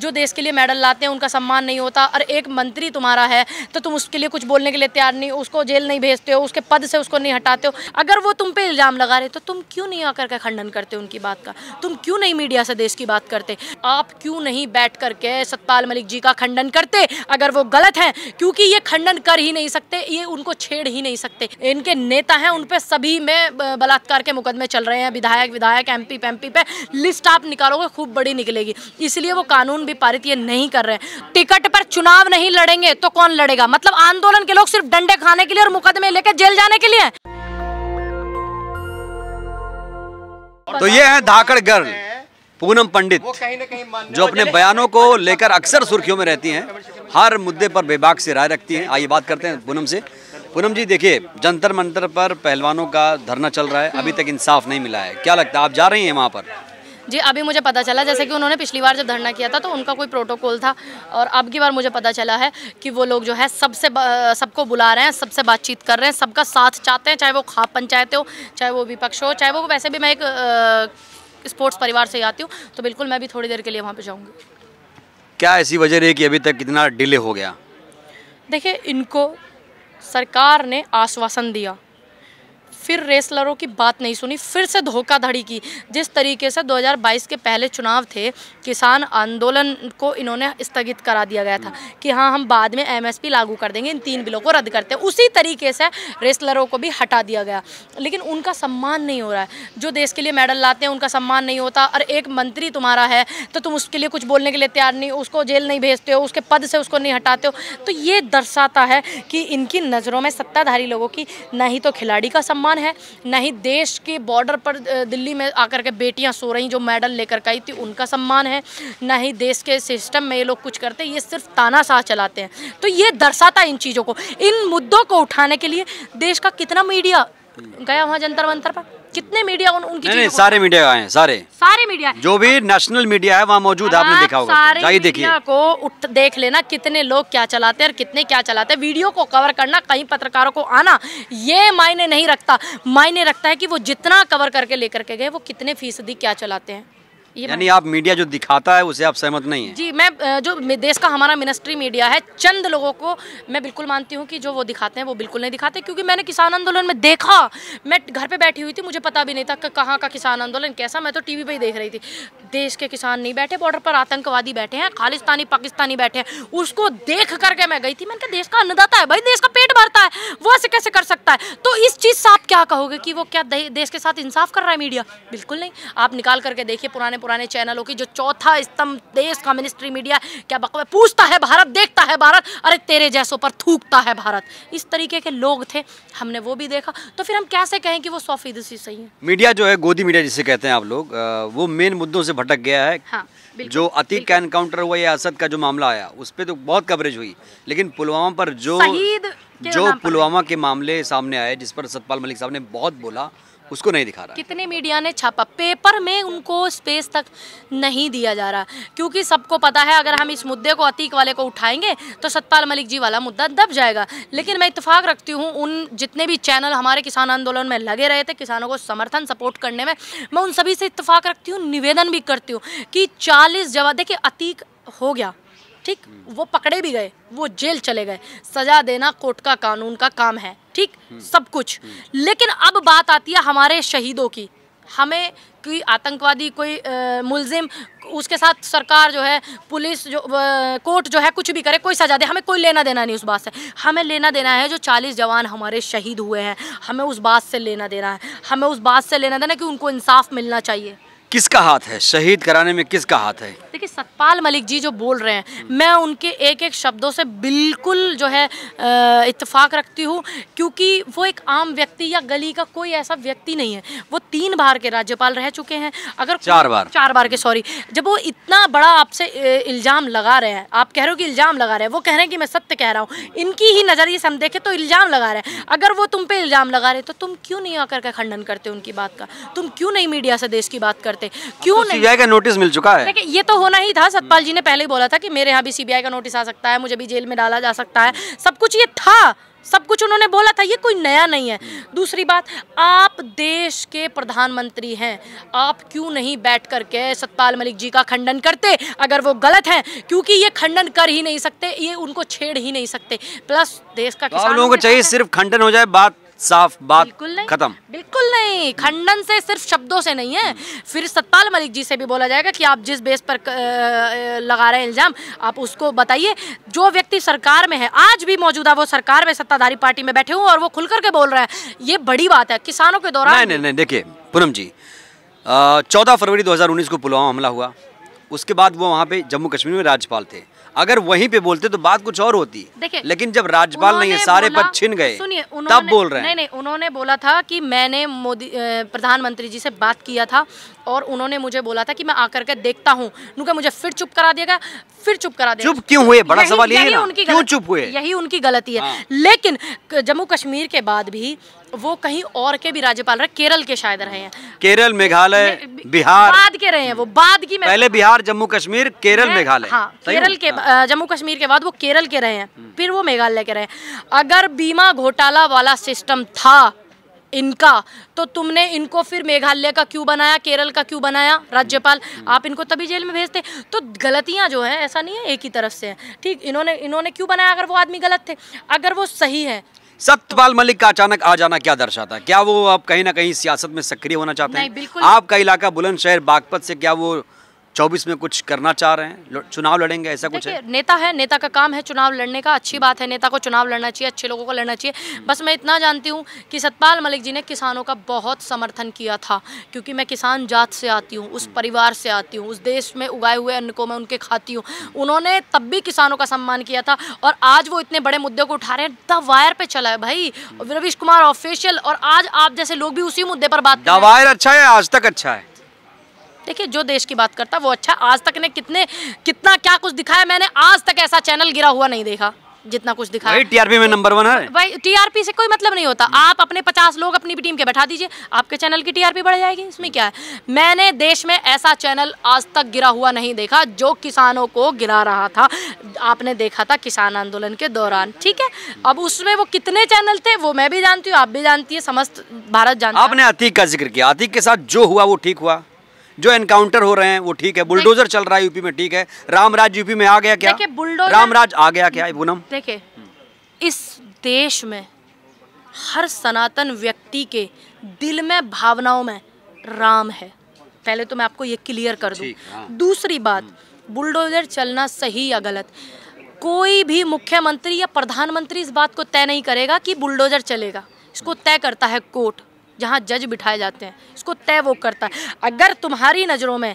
जो देश के लिए मेडल लाते हैं उनका सम्मान नहीं होता और एक मंत्री तुम्हारा है तो तुम उसके लिए कुछ बोलने के लिए तैयार नहीं उसको जेल नहीं भेजते हो उसके पद से उसको नहीं हटाते हो अगर वो तुम पे इल्ज़ाम लगा रहे तो तुम क्यों नहीं आकर के खंडन करते उनकी बात का तुम क्यों नहीं मीडिया से देश की बात करते आप क्यों नहीं बैठ करके सतपाल मलिक जी का खंडन करते अगर वो गलत हैं क्योंकि ये खंडन कर ही नहीं सकते ये उनको छेड़ ही नहीं सकते इनके नेता हैं उन पर सभी में बलात्कार के मुकदमे चल रहे हैं विधायक विधायक एम पी पे लिस्ट आप निकालोगे खूब बड़ी निकलेगी इसलिए वो कानून भी पारित ये नहीं कर रहे हैं टिकट पर चुनाव नहीं लड़ेंगे तो कौन लड़ेगा मतलब आंदोलन के लोग सिर्फ डंडे खाने के लिए और मुकदमे लेकर जेल जाने के लिए तो ये है धाकड़ गर्ल पूनम पंडित जो अपने बयानों को लेकर अक्सर सुर्खियों में रहती हैं हर मुद्दे पर बेबाक से राय रखती हैं आइए बात करते हैं पूनम से पूनम जी देखिए जंतर मंतर पर पहलवानों का धरना चल रहा है अभी तक इंसाफ नहीं मिला है क्या लगता है आप जा रही हैं वहाँ पर जी अभी मुझे पता चला जैसे कि उन्होंने पिछली बार जब धरना किया था तो उनका कोई प्रोटोकॉल था और अब की बार मुझे पता चला है कि वो लोग जो है सबसे सबको बुला रहे हैं सबसे बातचीत कर रहे हैं सबका साथ चाहते हैं चाहे वो खाप पंचायत हो चाहे वो विपक्ष हो चाहे वो वैसे भी मैं एक स्पोर्ट्स परिवार से आती हूँ तो बिल्कुल मैं भी थोड़ी देर के लिए वहाँ पर जाऊँगी क्या ऐसी वजह रही कि अभी तक कितना डिले हो गया देखिए इनको सरकार ने आश्वासन दिया फिर रेसलरों की बात नहीं सुनी फिर से धोखाधड़ी की जिस तरीके से 2022 के पहले चुनाव थे किसान आंदोलन को इन्होंने स्थगित करा दिया गया था हम्म। कि हाँ हम बाद में एमएसपी लागू कर देंगे इन तीन बिलों को रद्द करते हैं उसी तरीके से रेसलरों को भी हटा दिया गया लेकिन उनका सम्मान नहीं हो रहा है जो देश के लिए मेडल लाते हैं उनका सम्मान नहीं होता और एक मंत्री तुम्हारा है तो तुम उसके लिए कुछ बोलने के लिए तैयार नहीं उसको जेल नहीं भेजते हो उसके पद से उसको नहीं हटाते हो तो ये दर्शाता है कि इनकी नज़रों में सत्ताधारी लोगों की ना ही तो खिलाड़ी का सम्मान मुसलमान है न ही देश के बॉर्डर पर दिल्ली में आकर के बेटियां सो रही जो मेडल लेकर गई आई थी उनका सम्मान है न ही देश के सिस्टम में ये लोग कुछ करते ये सिर्फ तानाशाह चलाते हैं तो ये दर्शाता इन चीज़ों को इन मुद्दों को उठाने के लिए देश का कितना मीडिया गया वहाँ जंतर मंतर पर कितने मीडिया उन, उनकी नहीं, नहीं, सारे मीडिया आए हैं सारे सारे मीडिया जो भी नेशनल मीडिया है वहाँ मौजूद है आपने देखा होगा सारे देखिए को उठ देख लेना कितने लोग क्या चलाते हैं और कितने क्या चलाते हैं वीडियो को कवर करना कहीं पत्रकारों को आना ये मायने नहीं रखता मायने रखता है कि वो जितना कवर करके लेकर के गए वो कितने फीसदी क्या चलाते हैं यानी आप मीडिया जो दिखाता है उसे आप सहमत नहीं है जी मैं जो देश का हमारा मिनिस्ट्री मीडिया है चंद लोगों को मैं बिल्कुल मानती हूँ कि जो वो दिखाते हैं वो बिल्कुल नहीं दिखाते क्योंकि मैंने किसान आंदोलन में देखा मैं घर पे बैठी हुई थी मुझे पता भी नहीं था कि कहाँ का किसान आंदोलन कैसा मैं तो टी वी देख रही थी देश के किसान नहीं बैठे बॉर्डर पर आतंकवादी बैठे हैं खालिस्तानी पाकिस्तानी बैठे हैं उसको देख करके मैं गई थी मैंने कहा देश का अन्नदाता है भाई देश का पेट भरता है वो ऐसे कैसे कर सकता है तो इस चीज़ से आप क्या कहोगे कि वो क्या देश के साथ इंसाफ कर रहा है मीडिया बिल्कुल नहीं आप निकाल करके देखिए पुराने पुराने चैनलों की जो चौथा स्तंभ देश का मिनिस्ट्री मीडिया क्या बकवा पूछता है भारत देखता है भारत अरे तेरे जैसों पर थूकता है भारत इस तरीके के लोग थे हमने वो भी देखा तो फिर हम कैसे कहें कि वो सौ फीसदी सही है मीडिया जो है गोदी मीडिया जिसे कहते हैं आप लोग वो मेन मुद्दों से भटक गया है हाँ, जो अतीत का एनकाउंटर हुआ या असद का जो मामला आया उस पर तो बहुत कवरेज हुई लेकिन पुलवामा पर जो जो पुलवामा के मामले सामने आए जिस पर सतपाल मलिक साहब ने बहुत बोला उसको नहीं दिखा रहा कितने मीडिया ने छापा पेपर में उनको स्पेस तक नहीं दिया जा रहा क्योंकि सबको पता है अगर हम इस मुद्दे को अतीक वाले को उठाएंगे तो सतपाल मलिक जी वाला मुद्दा दब जाएगा लेकिन मैं इतफाक रखती हूँ उन जितने भी चैनल हमारे किसान आंदोलन में लगे रहे थे किसानों को समर्थन सपोर्ट करने में मैं उन सभी से इतफाक रखती हूँ निवेदन भी करती हूँ कि चालीस जवाब देखिए अतीक हो गया ठीक वो पकड़े भी गए वो जेल चले गए सजा देना कोर्ट का कानून का काम है ठीक हम्म। सब कुछ हम्म। लेकिन अब बात आती है हमारे शहीदों की हमें कोई आतंकवादी कोई मुलजिम उसके साथ सरकार जो है पुलिस जो कोर्ट जो है कुछ भी करे कोई सजा दे हमें कोई लेना देना नहीं उस बात से हमें लेना देना है जो चालीस जवान हमारे शहीद हुए हैं हमें उस बात से लेना देना है हमें उस बात से लेना देना कि उनको इंसाफ मिलना चाहिए किसका हाथ है शहीद कराने में किसका हाथ है देखिए सतपाल मलिक जी जो बोल रहे हैं मैं उनके एक एक शब्दों से बिल्कुल जो है इतफाक़ रखती हूँ क्योंकि वो एक आम व्यक्ति या गली का कोई ऐसा व्यक्ति नहीं है वो तीन बार के राज्यपाल रह चुके हैं अगर चार बार चार बार के सॉरी जब वो इतना बड़ा आपसे इल्ज़ाम लगा रहे हैं आप कह रहे हो कि इल्ज़ाम लगा रहे हैं वो कह रहे हैं कि मैं सत्य कह रहा हूँ इनकी ही नज़रिए से हम देखें तो इल्ज़ाम लगा रहे हैं अगर वो तुम पे इल्ज़ाम लगा रहे तो तुम क्यों नहीं आकर के खंडन करते उनकी बात का तुम क्यों नहीं मीडिया से देश की बात करते क्यों तो नहीं का नोटिस मिल चुका है देखिए ये तो हो होना ही था सतपाल जी ने पहले ही बोला था कि मेरे यहाँ भी सीबीआई का नोटिस आ सकता है मुझे भी जेल में डाला जा सकता है सब कुछ ये था सब कुछ उन्होंने बोला था ये कोई नया नहीं है दूसरी बात आप देश के प्रधानमंत्री हैं आप क्यों नहीं बैठ करके सतपाल मलिक जी का खंडन करते अगर वो गलत हैं क्योंकि ये खंडन कर ही नहीं सकते ये उनको छेड़ ही नहीं सकते प्लस देश का किसान लोगों को चाहिए सिर्फ खंडन हो जाए बात साफ बात बिल्कुल नहीं खत्म बिल्कुल नहीं खंडन से सिर्फ शब्दों से नहीं है फिर सत्ताल मलिक जी से भी बोला जाएगा कि आप जिस बेस पर लगा रहे हैं इल्जाम आप उसको बताइए जो व्यक्ति सरकार में है आज भी मौजूदा वो सरकार में सत्ताधारी पार्टी में बैठे हुए और वो खुल करके बोल रहा है ये बड़ी बात है किसानों के दौरान नहीं नहीं नहीं देखिए पूनम जी चौदह फरवरी दो को पुलवामा हमला हुआ उसके बाद वो वहाँ पे जम्मू कश्मीर में राज्यपाल थे अगर वहीं पे बोलते तो बात कुछ और होती देखिए लेकिन जब राज्यपाल नहीं सारे पद छिन गए तब बोल रहे हैं नहीं नहीं उन्होंने बोला था कि मैंने मोदी प्रधानमंत्री जी से बात किया था और उन्होंने मुझे बोला था कि मैं आकर के देखता हूँ मुझे फिर चुप करा देगा फिर चुप करा देगा चुप क्यों हुए बड़ा सवाल यही उनकी क्यों चुप हुए यही उनकी गलती है हाँ। लेकिन जम्मू कश्मीर के बाद भी वो कहीं और के भी राज्यपाल रहे केरल के शायद रहे हैं केरल मेघालय बिहार बाद के रहे हैं वो बाद की पहले बिहार जम्मू कश्मीर केरल मेघालय हाँ, केरल के हाँ। जम्मू कश्मीर के बाद वो केरल के रहे हैं फिर वो मेघालय के रहे हैं अगर बीमा घोटाला वाला सिस्टम था इनका तो तुमने इनको फिर मेघालय का क्यों बनाया केरल का क्यों बनाया राज्यपाल आप इनको तभी जेल में भेजते तो गलतियां जो हैं ऐसा नहीं है एक ही तरफ से हैं ठीक इन्होंने इन्होंने क्यों बनाया अगर वो आदमी गलत थे अगर वो सही है सत्यपाल मलिक का अचानक आ जाना क्या दर्शाता है क्या वो आप कहीं ना कहीं सियासत में सक्रिय होना चाहते हैं आपका इलाका बुलंदशहर बागपत से क्या वो चौबीस में कुछ करना चाह रहे हैं चुनाव लड़ेंगे ऐसा कुछ है नेता है नेता का काम है चुनाव लड़ने का अच्छी बात है नेता को चुनाव लड़ना चाहिए अच्छे लोगों को लड़ना चाहिए बस मैं इतना जानती हूँ कि सतपाल मलिक जी ने किसानों का बहुत समर्थन किया था क्योंकि मैं किसान जात से आती हूँ उस परिवार से आती हूँ उस देश में उगाए हुए अन्न को मैं उनके खाती हूँ उन्होंने तब भी किसानों का सम्मान किया था और आज वो इतने बड़े मुद्दे को उठा रहे हैं द वायर पर चला है भाई रवीश कुमार ऑफिशियल और आज आप जैसे लोग भी उसी मुद्दे पर बात वायर अच्छा है आज तक अच्छा है देखिए जो देश की बात करता वो अच्छा आज तक ने कितने कितना क्या कुछ दिखाया मैंने आज तक ऐसा चैनल गिरा हुआ नहीं देखा जितना कुछ दिखाया टीआरपी में नंबर वन है भाई टीआरपी से कोई मतलब नहीं होता आप अपने पचास लोग अपनी टीम के बैठा दीजिए आपके चैनल की टीआरपी बढ़ जाएगी इसमें क्या है मैंने देश में ऐसा चैनल आज तक गिरा हुआ नहीं देखा जो किसानों को गिरा रहा था आपने देखा था किसान आंदोलन के दौरान ठीक है अब उसमें वो कितने चैनल थे वो मैं भी जानती हूँ आप भी जानती है समस्त भारत जानती आपने अतीक का जिक्र किया अतीक के साथ जो हुआ वो ठीक हुआ जो एनकाउंटर हो रहे हैं वो ठीक है बुलडोजर चल रहा है यूपी में ठीक है रामराज यूपी में आ गया क्या रामराज आ गया क्या पूनम देखिए इस देश में हर सनातन व्यक्ति के दिल में भावनाओं में राम है पहले तो मैं आपको ये क्लियर कर दूं हाँ। दूसरी बात बुलडोजर हम्म। चलना सही या गलत कोई भी मुख्यमंत्री या प्रधानमंत्री इस बात को तय नहीं करेगा कि बुलडोजर चलेगा इसको तय करता है कोर्ट जहाँ जज बिठाए जाते हैं इसको तय वो करता है अगर तुम्हारी नज़रों में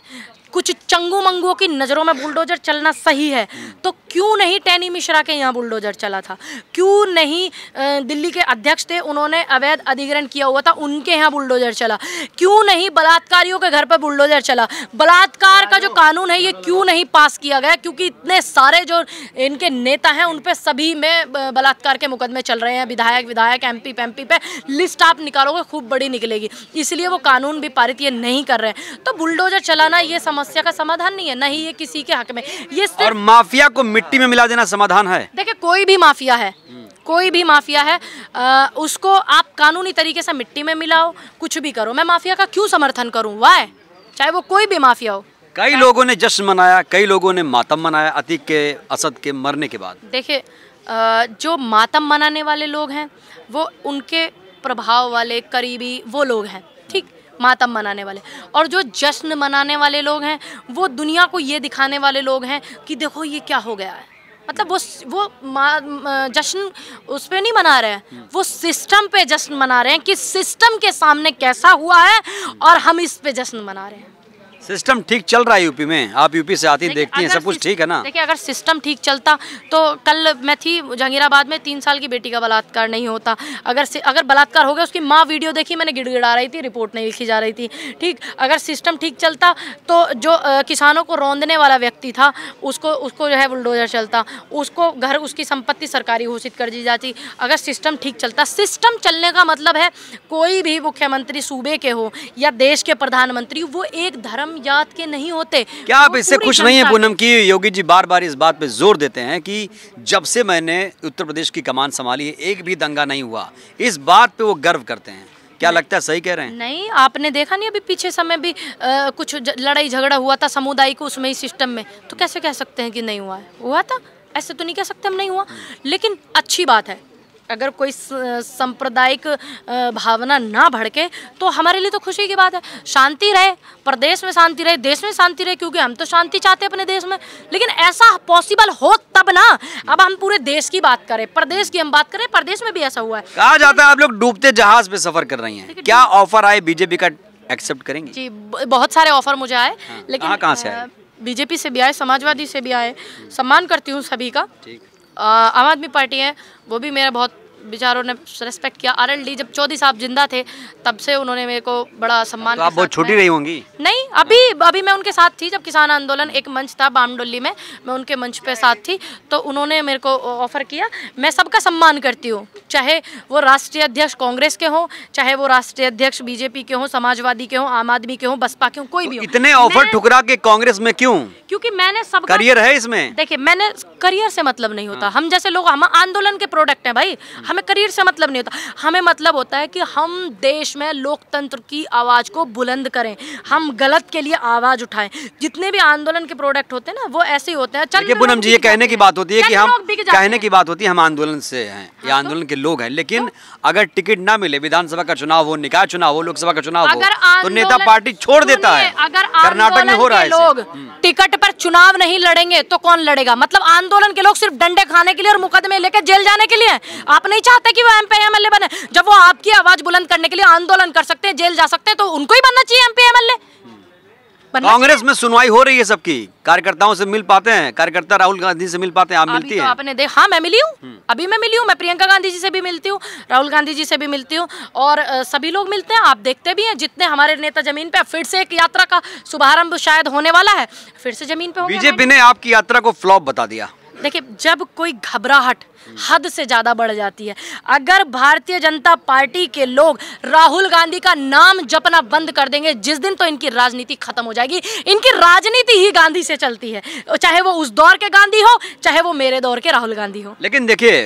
चंगू मंगुओं की नज़रों में बुलडोजर चलना सही है तो क्यों नहीं टैनी मिश्रा के यहाँ बुलडोजर चला था क्यों नहीं दिल्ली के अध्यक्ष थे उन्होंने अवैध अधिग्रहण किया हुआ था उनके यहाँ बुलडोजर चला क्यों नहीं बलात्कारियों के घर पर बुलडोजर चला बलात्कार का जो कानून है ये क्यों नहीं पास किया गया क्योंकि इतने सारे जो इनके नेता हैं उन पर सभी में बलात्कार के मुकदमे चल रहे हैं विधायक विधायक एम पी पे लिस्ट आप निकालोगे खूब बड़ी निकलेगी इसलिए वो कानून भी पारित ये नहीं कर रहे हैं तो बुलडोजर चलाना ये समस्या का समाधान नहीं है न ही ये किसी के हक में ये और माफिया को मिट्टी में मिला देना समाधान है देखिए कोई भी माफिया है कोई भी माफिया है आ, उसको आप कानूनी तरीके से मिट्टी में मिलाओ कुछ भी करो मैं माफिया का क्यों समर्थन करूँ वाय चाहे वो कोई भी माफिया हो कई लोगों ने जश्न मनाया कई लोगों ने मातम मनाया अतीक के असद के मरने के बाद देखिए जो मातम मनाने वाले लोग हैं वो उनके प्रभाव वाले करीबी वो लोग हैं मातम मनाने वाले और जो जश्न मनाने वाले लोग हैं वो दुनिया को ये दिखाने वाले लोग हैं कि देखो ये क्या हो गया है मतलब वो वो जश्न उस पर नहीं मना रहे हैं वो सिस्टम पे जश्न मना रहे हैं कि सिस्टम के सामने कैसा हुआ है और हम इस पे जश्न मना रहे हैं सिस्टम ठीक चल रहा है यूपी में आप यूपी से आती देखती हैं सब कुछ ठीक है ना देखिए अगर सिस्टम ठीक चलता तो कल मैं थी जहांगीराबाद में तीन साल की बेटी का बलात्कार नहीं होता अगर अगर बलात्कार हो गया उसकी माँ वीडियो देखी मैंने गिड़गिड़ा रही थी रिपोर्ट नहीं लिखी जा रही थी ठीक अगर सिस्टम ठीक चलता तो जो आ, किसानों को रौंदने वाला व्यक्ति था उसको उसको जो है बुलडोजर चलता उसको घर उसकी संपत्ति सरकारी घोषित कर दी जाती अगर सिस्टम ठीक चलता सिस्टम चलने का मतलब है कोई भी मुख्यमंत्री सूबे के हो या देश के प्रधानमंत्री वो एक धर्म याद के नहीं होते क्या आप इससे खुश नहीं है पूनम की योगी जी बार बार इस बात पे जोर देते हैं कि जब से मैंने उत्तर प्रदेश की कमान संभाली है एक भी दंगा नहीं हुआ इस बात पे वो गर्व करते हैं क्या लगता है सही कह रहे हैं नहीं आपने देखा नहीं अभी पीछे समय भी आ, कुछ लड़ाई झगड़ा हुआ था समुदाय को उसमें ही सिस्टम में तो कैसे कह सकते हैं कि नहीं हुआ है हुआ था ऐसे तो नहीं कह सकते हम नहीं हुआ लेकिन अच्छी बात है अगर कोई सांप्रदायिक भावना ना भड़के तो हमारे लिए तो खुशी की बात है शांति रहे प्रदेश में शांति रहे देश में शांति रहे क्योंकि हम तो शांति चाहते हैं अपने देश में लेकिन ऐसा पॉसिबल हो तब ना अब हम पूरे देश की बात करें प्रदेश की हम बात करें प्रदेश में भी ऐसा हुआ है कहा जाता है आप लोग डूबते जहाज पे सफर कर रही है क्या ऑफर आए बीजेपी का एक्सेप्ट करेंगे जी बहुत सारे ऑफर मुझे आए हाँ, लेकिन कहाँ से बीजेपी से भी आए समाजवादी से भी आए हम्म। सम्मान करती हूँ सभी का आम आदमी पार्टी है वो भी मेरा बहुत बेचारों ने रेस्पेक्ट किया आर जब चौधरी साहब जिंदा थे तब से उन्होंने मेरे को बड़ा सम्मान तो आप बहुत छोटी रही होंगी नहीं अभी अभी मैं उनके साथ थी जब किसान आंदोलन एक मंच था बामडोली में मैं उनके मंच पे साथ थी तो उन्होंने मेरे को ऑफर किया मैं सबका सम्मान करती हूँ चाहे वो राष्ट्रीय अध्यक्ष कांग्रेस के हों चाहे वो राष्ट्रीय अध्यक्ष बीजेपी के हों समाजवादी के हों आम आदमी के हों बसपा के हों कोई भी इतने ऑफर ठुकरा के कांग्रेस में क्यों क्योंकि मैंने सब करियर है इसमें देखिये मैंने करियर से मतलब नहीं होता हाँ। हम जैसे लोग हम आंदोलन के प्रोडक्ट है भाई हमें करियर से मतलब नहीं होता हमें मतलब होता है कि हम देश में लोकतंत्र की आवाज़ को बुलंद करें हम गलत के लिए आवाज़ उठाएं जितने भी आंदोलन के प्रोडक्ट होते हैं ना वो ऐसे ही होते हैं चलिए पूनम जी ये कहने की बात होती है कि हम कहने की बात होती है हम आंदोलन से हैं या हाँ, तो आंदोलन के लोग हैं तो लेकिन अगर टिकट ना मिले विधानसभा का चुनाव हो निकाय चुनाव हो लोकसभा का चुनाव हो तो नेता पार्टी छोड़ देता है अगर कर्नाटक में हो रहा है लोग हम्म। टिकट पर चुनाव नहीं लड़ेंगे तो कौन लड़ेगा मतलब आंदोलन के लोग सिर्फ डंडे खाने के लिए और मुकदमे लेकर जेल जाने के लिए आप नहीं नहीं चाहते कि वो एम एमपी एमएलए बने जब वो आपकी आवाज बुलंद करने के लिए आंदोलन कर सकते हैं जेल जा सकते हैं तो उनको ही बनना चाहिए एमपी एमएलए hmm. कांग्रेस में सुनवाई हो रही है सबकी कार्यकर्ताओं से मिल पाते हैं कार्यकर्ता राहुल गांधी से मिल पाते हैं आप मिलती तो है आपने देख हाँ मैं मिली हूँ hmm. अभी मैं मिली हूँ मैं प्रियंका गांधी जी से भी मिलती हूँ राहुल गांधी जी से भी मिलती हूँ और सभी लोग मिलते हैं आप देखते भी हैं जितने हमारे नेता जमीन पे फिर से एक यात्रा का शुभारंभ शायद होने वाला है फिर से जमीन पे बीजेपी ने आपकी यात्रा को फ्लॉप बता दिया देखिए जब कोई घबराहट हद से ज़्यादा बढ़ जाती है अगर भारतीय जनता पार्टी के लोग राहुल गांधी का नाम जपना बंद कर देंगे जिस दिन तो इनकी राजनीति खत्म हो जाएगी इनकी राजनीति ही गांधी से चलती है चाहे वो उस दौर के गांधी हो चाहे वो मेरे दौर के राहुल गांधी हो लेकिन देखिए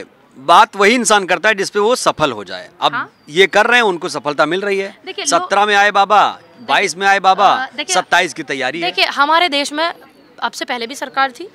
बात वही इंसान करता है जिसपे वो सफल हो जाए अब हा? ये कर रहे हैं उनको सफलता मिल रही है सत्रह में आए बाबा बाईस में आए बाबा सत्ताईस की तैयारी देखिए हमारे देश में आपसे पहले भी सरकार थी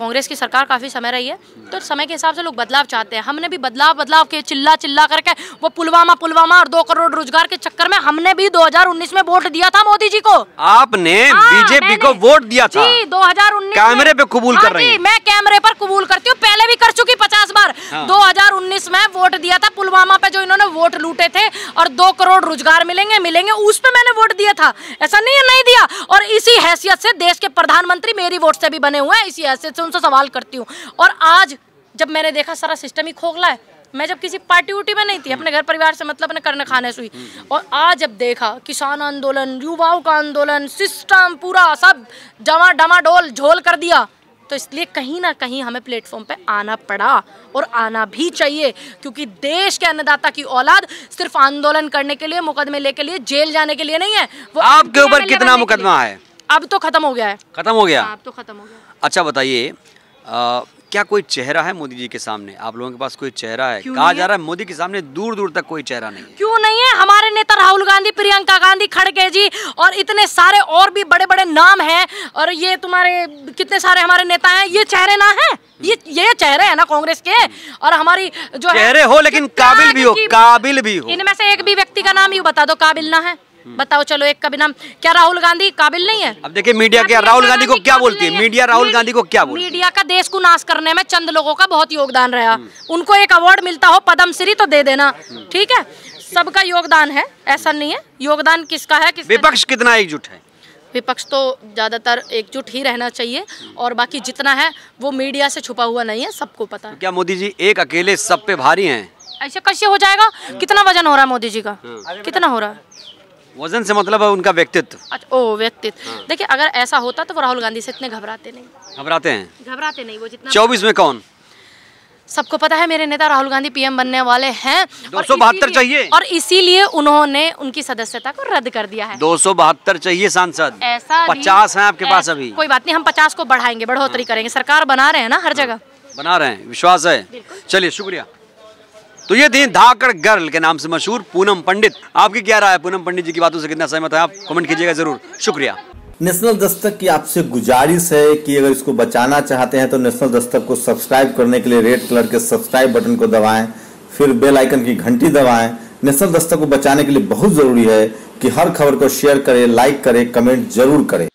कांग्रेस की सरकार काफ़ी समय रही है तो समय के हिसाब से लोग बदलाव चाहते हैं हमने भी बदलाव बदलाव के चिल्ला चिल्ला करके वो पुलवामा पुलवामा और दो करोड़ रोजगार के चक्कर में हमने भी 2019 में वोट दिया था मोदी जी को आपने हाँ, बीजेपी को वोट दिया था जी 2019 कैमरे पे कबूल कर हाँ रही मैं कैमरे पर कबूल करती हूँ पहले भी कर चुकी पचास बार हाँ। दो में वोट दिया था पुलवामा पे जो इन्होंने वोट लूटे थे और दो करोड़ रोजगार मिलेंगे मिलेंगे उस पर मैंने वोट दिया था ऐसा नहीं है नहीं दिया और इसी हैसियत से देश के प्रधानमंत्री मेरी वोट से भी बने हुए हैं इसी हैसियत से तुमसे सवाल करती हूँ और आज जब मैंने देखा सारा सिस्टम ही खोखला है मैं जब किसी पार्टी उटी में नहीं थी अपने घर परिवार से मतलब अपने करने खाने से हुई और आज जब देखा किसान आंदोलन युवाओं का आंदोलन सिस्टम पूरा सब जमा डमा डोल झोल कर दिया तो इसलिए कहीं ना कहीं हमें प्लेटफॉर्म पे आना पड़ा और आना भी चाहिए क्योंकि देश के अन्नदाता की औलाद सिर्फ आंदोलन करने के लिए मुकदमे लेके लिए जेल जाने के लिए नहीं है वो आपके ऊपर कितना मुकदमा है अब तो खत्म हो गया है खत्म हो गया हाँ, अब तो खत्म हो गया अच्छा बताइए क्या कोई चेहरा है मोदी जी के सामने आप लोगों के पास कोई चेहरा है कहा जा रहा है मोदी के सामने दूर दूर तक कोई चेहरा नहीं क्यों नहीं है हमारे नेता राहुल गांधी प्रियंका गांधी खड़गे जी और इतने सारे और भी बड़े बड़े नाम हैं और ये तुम्हारे कितने सारे हमारे नेता हैं ये चेहरे ना है ये ये चेहरे है ना कांग्रेस के और हमारी जो चेहरे हो लेकिन काबिल भी हो काबिल भी हो इनमें से एक भी व्यक्ति का नाम यू बता दो काबिल ना है बताओ चलो एक का भी नाम क्या राहुल गांधी काबिल नहीं है अब देखिए मीडिया क्या राहुल गांधी को क्या बोलती है मीडिया राहुल गांधी को क्या बोलती मीडिया का देश को नाश करने में चंद लोगों का बहुत योगदान रहा हम्म। उनको एक अवार्ड मिलता हो पद्मश्री तो दे देना ठीक है सबका योगदान है ऐसा नहीं है योगदान किसका है विपक्ष कितना एकजुट है विपक्ष तो ज़्यादातर एकजुट ही रहना चाहिए और बाकी जितना है वो मीडिया से छुपा हुआ नहीं है सबको पता क्या मोदी जी एक अकेले सब पे भारी हैं ऐसे कैसे हो जाएगा कितना वजन हो रहा है मोदी जी का हाँ। कितना हो रहा है वजन से मतलब है उनका व्यक्तित्व अच्छा ओ व्यक्तित्व हाँ। देखिए अगर ऐसा होता तो वो राहुल गांधी से इतने घबराते नहीं घबराते हैं घबराते नहीं वो जितना चौबीस में कौन सबको पता है मेरे नेता राहुल गांधी पीएम बनने वाले हैं दो सौ बहत्तर चाहिए और इसीलिए उन्होंने उनकी सदस्यता को रद्द कर दिया है दो सौ बहत्तर चाहिए सांसद ऐसा पचास है आपके पास अभी कोई बात नहीं हम पचास को बढ़ाएंगे बढ़ोतरी हाँ। करेंगे सरकार बना रहे हैं ना हर हाँ। जगह बना रहे हैं विश्वास है चलिए शुक्रिया तो ये थी धाकड़ गर्ल के नाम से मशहूर पूनम पंडित आपकी क्या राय है पूनम पंडित जी की बातों से कितना सहमत है आप कमेंट कीजिएगा जरूर शुक्रिया नेशनल दस्तक की आपसे गुजारिश है कि अगर इसको बचाना चाहते हैं तो नेशनल दस्तक को सब्सक्राइब करने के लिए रेड कलर के सब्सक्राइब बटन को दबाएं फिर बेल आइकन की घंटी दबाएं नेशनल दस्तक को बचाने के लिए बहुत ज़रूरी है कि हर खबर को शेयर करें लाइक करें कमेंट जरूर करें